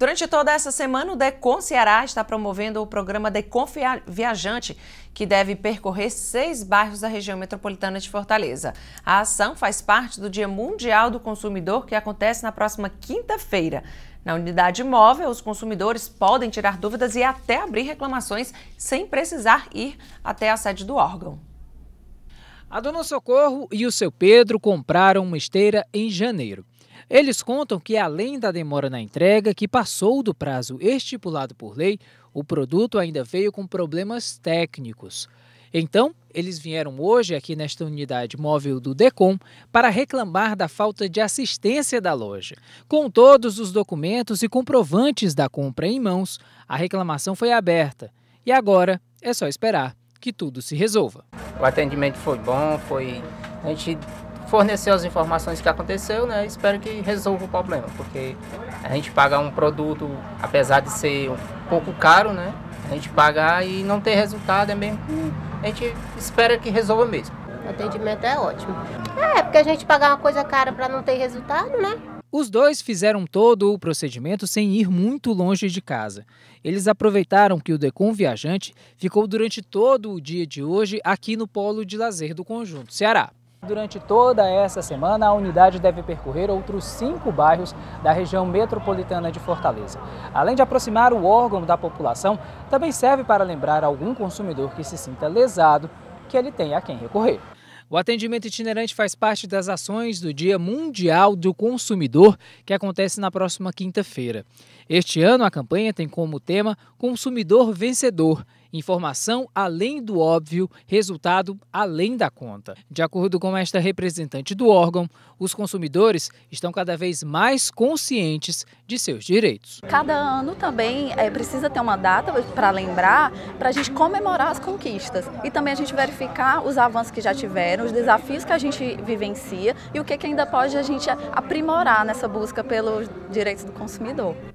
Durante toda essa semana, o DECON Ceará está promovendo o programa DECON Viajante, que deve percorrer seis bairros da região metropolitana de Fortaleza. A ação faz parte do Dia Mundial do Consumidor, que acontece na próxima quinta-feira. Na unidade móvel, os consumidores podem tirar dúvidas e até abrir reclamações sem precisar ir até a sede do órgão. A dona Socorro e o seu Pedro compraram uma esteira em janeiro. Eles contam que, além da demora na entrega, que passou do prazo estipulado por lei, o produto ainda veio com problemas técnicos. Então, eles vieram hoje aqui nesta unidade móvel do DECOM para reclamar da falta de assistência da loja. Com todos os documentos e comprovantes da compra em mãos, a reclamação foi aberta. E agora é só esperar que tudo se resolva. O atendimento foi bom, foi. A gente forneceu as informações que aconteceu, né? Espero que resolva o problema, porque a gente paga um produto, apesar de ser um pouco caro, né? A gente pagar e não ter resultado é mesmo. A gente espera que resolva mesmo. O atendimento é ótimo. É, porque a gente pagar uma coisa cara para não ter resultado, né? Os dois fizeram todo o procedimento sem ir muito longe de casa. Eles aproveitaram que o Decon Viajante ficou durante todo o dia de hoje aqui no polo de lazer do conjunto Ceará. Durante toda essa semana, a unidade deve percorrer outros cinco bairros da região metropolitana de Fortaleza. Além de aproximar o órgão da população, também serve para lembrar algum consumidor que se sinta lesado que ele tem a quem recorrer. O atendimento itinerante faz parte das ações do Dia Mundial do Consumidor, que acontece na próxima quinta-feira. Este ano, a campanha tem como tema Consumidor Vencedor Informação além do óbvio, resultado além da conta. De acordo com esta representante do órgão, os consumidores estão cada vez mais conscientes de seus direitos. Cada ano também é, precisa ter uma data para lembrar, para a gente comemorar as conquistas e também a gente verificar os avanços que já tiveram, os desafios que a gente vivencia e o que, que ainda pode a gente aprimorar nessa busca pelos direitos do consumidor.